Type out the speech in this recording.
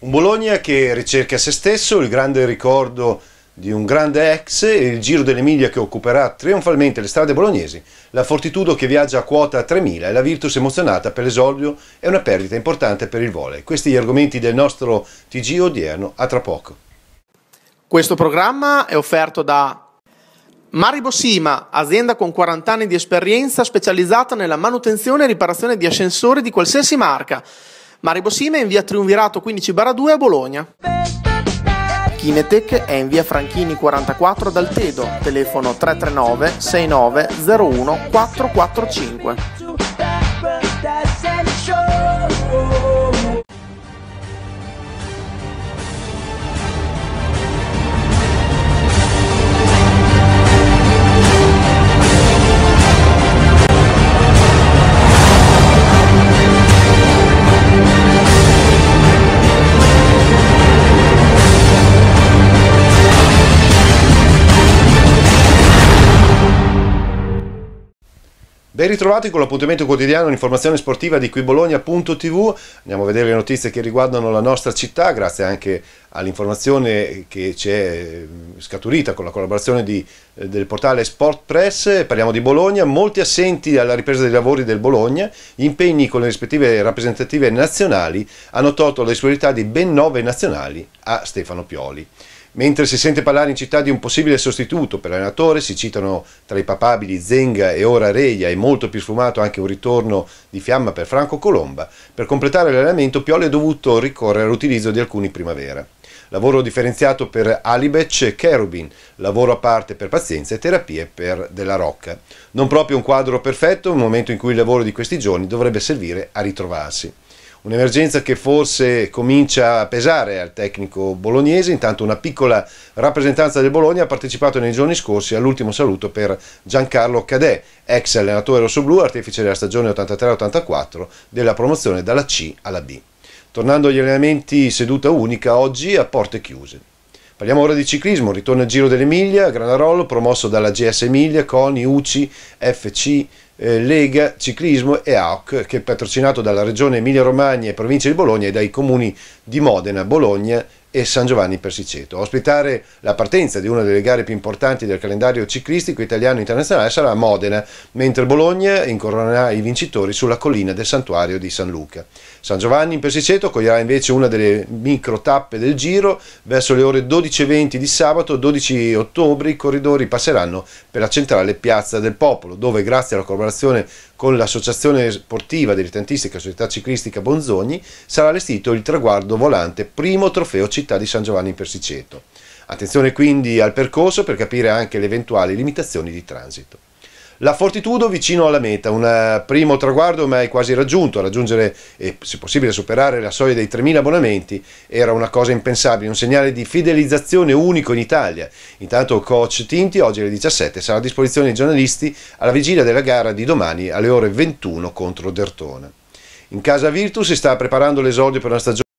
Un Bologna che ricerca se stesso, il grande ricordo di un grande ex, il Giro dell'Emilia che occuperà trionfalmente le strade bolognesi, la Fortitudo che viaggia a quota 3.000 e la Virtus emozionata per l'esordio è una perdita importante per il volo. Questi gli argomenti del nostro TG odierno, a tra poco. Questo programma è offerto da Maribo Sima, azienda con 40 anni di esperienza specializzata nella manutenzione e riparazione di ascensori di qualsiasi marca Maribosime Sime è in via Triunvirato 15-2 a Bologna. Kinetech è in via Franchini 44 ad Altedo, telefono 339 69 01 445. Ben ritrovati con l'appuntamento quotidiano Informazione sportiva di qui Bologna.tv. Andiamo a vedere le notizie che riguardano la nostra città, grazie anche all'informazione che ci è eh, scaturita con la collaborazione di, eh, del portale Sport Press. Parliamo di Bologna, molti assenti alla ripresa dei lavori del Bologna, gli impegni con le rispettive rappresentative nazionali hanno tolto la disponibilità di ben nove nazionali a Stefano Pioli. Mentre si sente parlare in città di un possibile sostituto per l'allenatore, si citano tra i papabili Zenga e ora Reia e molto più sfumato anche un ritorno di fiamma per Franco Colomba, per completare l'allenamento Pioli è dovuto ricorrere all'utilizzo di alcuni primavera. Lavoro differenziato per Alibec e Cherubin, lavoro a parte per pazienza e terapie per Della Rocca. Non proprio un quadro perfetto, un momento in cui il lavoro di questi giorni dovrebbe servire a ritrovarsi. Un'emergenza che forse comincia a pesare al tecnico bolognese, intanto una piccola rappresentanza del Bologna ha partecipato nei giorni scorsi all'ultimo saluto per Giancarlo Cadè, ex allenatore rossoblu, artefice della stagione 83-84 della promozione dalla C alla B. Tornando agli allenamenti seduta unica oggi a porte chiuse. Parliamo ora di ciclismo, ritorno al Giro dell'Emilia, Granarolo promosso dalla GS Emilia, CONI, UCI, FC, eh, Lega, Ciclismo e AOC che è patrocinato dalla Regione Emilia Romagna e provincia di Bologna e dai comuni di Modena, Bologna e San Giovanni Persiceto. ospitare la partenza di una delle gare più importanti del calendario ciclistico italiano internazionale sarà Modena, mentre Bologna incoronerà i vincitori sulla collina del santuario di San Luca. San Giovanni in Persiceto accoglierà invece una delle micro tappe del giro verso le ore 12.20 di sabato 12 ottobre i corridori passeranno per la centrale Piazza del Popolo dove grazie alla collaborazione con l'Associazione Sportiva Dilettantistica Società Ciclistica Bonzogni sarà allestito il traguardo volante primo trofeo città di San Giovanni in Persiceto. Attenzione quindi al percorso per capire anche le eventuali limitazioni di transito. La Fortitudo vicino alla meta, un eh, primo traguardo mai quasi raggiunto, raggiungere e se possibile superare la soglia dei 3.000 abbonamenti era una cosa impensabile, un segnale di fidelizzazione unico in Italia. Intanto coach Tinti oggi alle 17 sarà a disposizione dei giornalisti alla vigilia della gara di domani alle ore 21 contro Dertona. In casa Virtus si sta preparando l'esordio per una stagione